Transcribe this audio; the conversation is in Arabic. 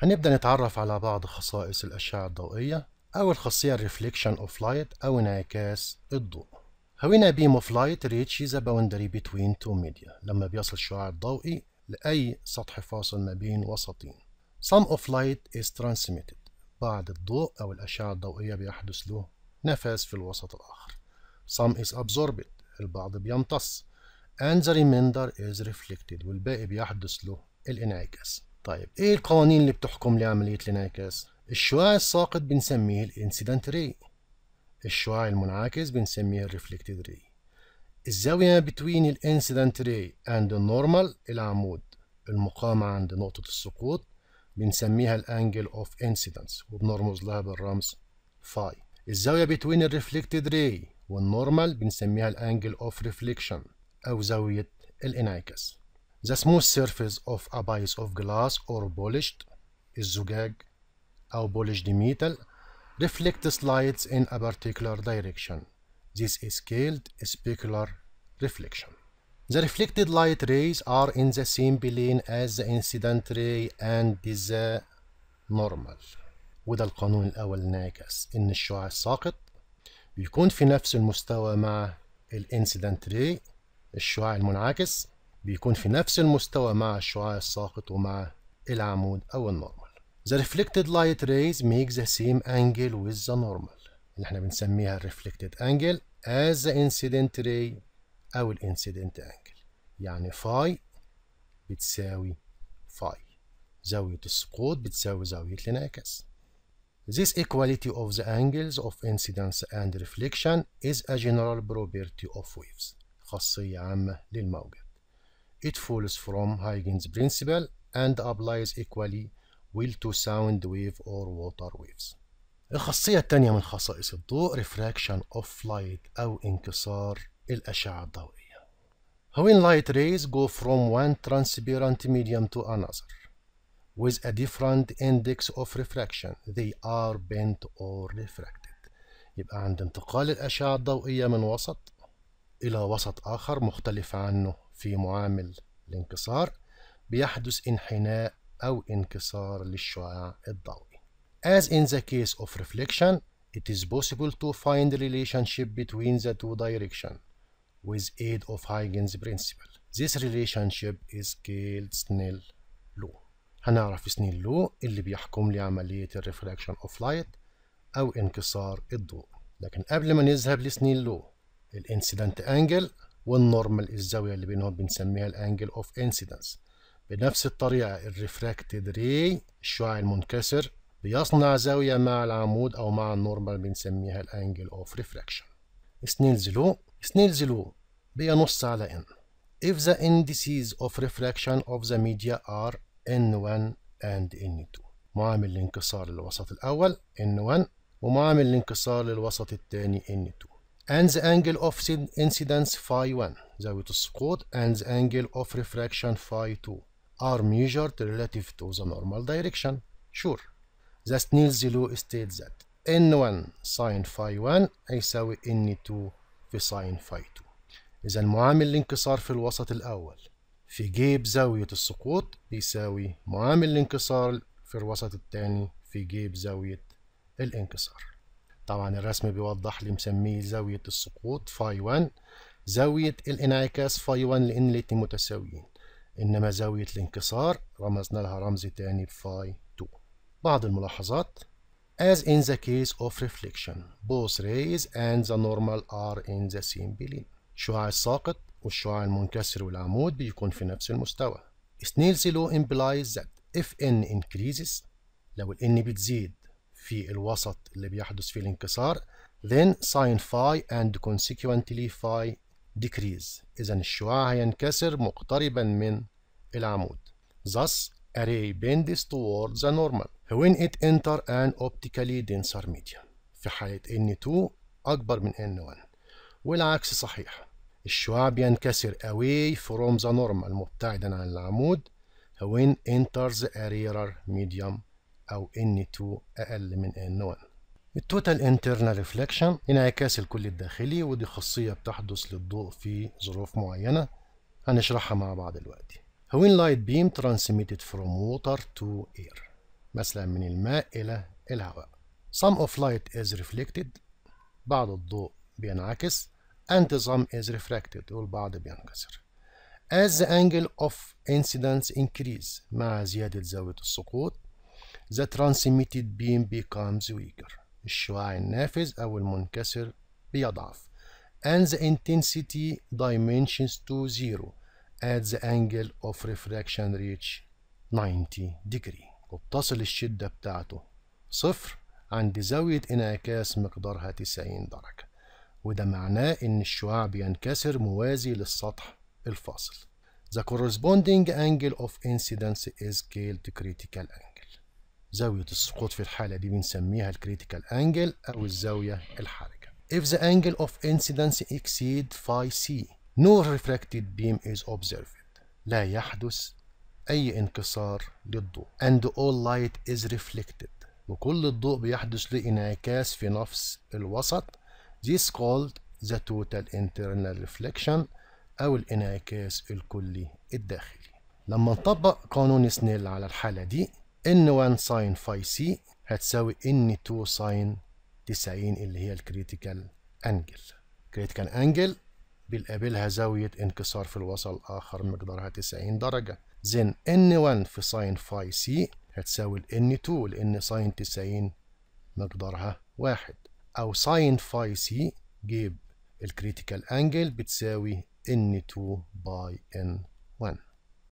هنبدأ نتعرف على بعض خصائص الأشعة الضوئية أول خاصية reflection of light أو انعكاس الضوء هنا beam of light reaches a boundary between two media لما بيصل الشعاع الضوئي لأي سطح فاصل ما بين وسطين some of light is transmitted بعض الضوء أو الأشعة الضوئية بيحدث له نفس في الوسط الآخر some is absorbed البعض بيمتص and the remainder is reflected والباقي بيحدث له الانعكاس طيب ايه القوانين اللي بتحكم لعملية الانعكاس؟ الشعاع الساقط بنسميه الانسيدنت ري الشعاع المنعكس بنسميه الريفلكتد ري الزاوية between الانسيدنت ري and النورمال normal العمود المقامة عند نقطة السقوط بنسميها الانجل اوف انسيدنس وبنرمز لها بالرمز فاي الزاوية between الريفلكتد ري والنورمال بنسميها الانجل اوف ريفليكشن او زاوية الانعكاس The smooth surface of a piece of glass or polished الزجاج أو polished metal reflects lights in a particular direction. This is called specular reflection. The reflected light rays are in the same plane as the incident ray and the uh, normal. وده القانون الأول ناكس إن الشعاع الساقط بيكون في نفس المستوى مع الانسيدنت راي الشعاع المنعكس بيكون في نفس المستوى مع الشعاع الساقط ومع العمود أو النورمال. The reflected light rays make the same angle with the normal اللي احنا بنسميها reflected angle as the incident ray أو الانسيدنت angle يعني فاي بتساوي فاي زاوية السقوط بتساوي زاوية الانعكاس. This equality of the angles of incidence and reflection is a general property of waves خاصية عامة للموجات. It follows from Huygens principle and applies equally will to sound wave or water waves. الخاصية الثانية من خصائص الضوء refraction of light أو انكسار الأشعة الضوئية. When light rays go from one transparent medium to another with a different index of refraction they are bent or refracted. يبقى عند انتقال الأشعة الضوئية من وسط إلى وسط آخر مختلف عنه في معامل الانكسار بيحدث انحناء أو انكسار للشعاع الضوئي. As in the case of reflection, it is possible to find the relationship between the two directions with aid of Huygens principle. This relationship is called Snell law. هنعرف Snell law اللي بيحكم لي عملية الريفراكشن اوف لايت أو انكسار الضوء. لكن قبل ما نذهب لسنيل لو الانسيدنت انجل والنورمال الزاوية اللي بينهم بنسميها الانجل اوف انسيدنس بنفس الطريقة الريفراكتد ري الشعاع المنكسر بيصنع زاوية مع العمود أو مع النورمال بنسميها الانجل اوف ريفراكشن سنيلز لو سنيلز لو بينص على ان if the indices of refraction of the media are n1 and n2 معامل الانكسار للوسط الأول n1 ومعامل الانكسار للوسط الثاني n2 and the angle of incidence phi 1 زاوية السقوط and the angle of refraction phi 2 are measured relative to the normal direction sure the Niels Zulu states that n1 sin phi 1 يساوي n2 في sin phi 2 إذا معامل الانكسار في الوسط الأول في جيب زاوية السقوط يساوي معامل الانكسار في الوسط الثاني في جيب زاوية الانكسار طبعا الرسم بيوضح لي مسميه زاوية السقوط فاي 1 زاوية الانعكاس فاي 1 لأن الاتنين متساويين إنما زاوية الانكسار رمزنا لها رمز تاني فاي 2 بعض الملاحظات As in the case of reflection both rays and the normal are in the same plane الشعاع الساقط والشعاع المنكسر والعمود بيكون في نفس المستوى Snell's law implies that if n increases لو ال n بتزيد في الوسط اللي بيحدث فيه الانكسار then sin phi and consequently phi decrease إذا الشعاع هينكسر مقتربا من العمود thus array bends towards the normal when it enter an optically denser medium في حالة N2 أكبر من N1 والعكس صحيح الشعاع بينكسر away from the normal مبتعدا عن العمود when enters the rarer medium أو N2 أقل من N1 التوتال انترنال ريفلكشن انعكاس الكل الداخلي ودي خاصية بتحدث للضوء في ظروف معينة هنشرحها مع بعض دلوقتي When لايت بيم transmitted from water to air مثلا من الماء إلى الهواء some of light is reflected بعض الضوء بينعكس and some is refracted والبعض بينكسر as the angle of incidence increase مع زيادة زاوية السقوط The transmitted beam becomes weaker الشعاع النافذ أو المنكسر بيضعف and the intensity dimensions to zero at the angle of refraction reach 90 degree وبتصل الشدة بتاعته صفر عند زاوية انعكاس مقدارها 90 درجة وده معناه إن الشعاع بينكسر موازي للسطح الفاصل The corresponding angle of incidence is scaled critical angle زاوية السقوط في الحالة دي بنسميها الكريتيكال أنجل أو الزاوية الحرجة. If the angle of incidence exceed phi c, no refracted beam is observed. لا يحدث أي انكسار للضوء. And all light is reflected. وكل الضوء بيحدث له انعكاس في نفس الوسط. This called the total internal reflection أو الانعكاس الكلي الداخلي. لما نطبق قانون سنيل على الحالة دي ان 1 ساين فاي سي هتساوي ان 2 ساين 90 اللي هي الكريتيكال انجل كريتيكال انجل بنقابلها زاوية انكسار في الوصل الاخر مقدارها 90 درجة زين ان 1 في ساين فاي سي هتساوي ان 2 لأن ساين 90 مقدارها 1 أو ساين فاي سي جيب الكريتيكال انجل بتساوي ان 2 باي ان 1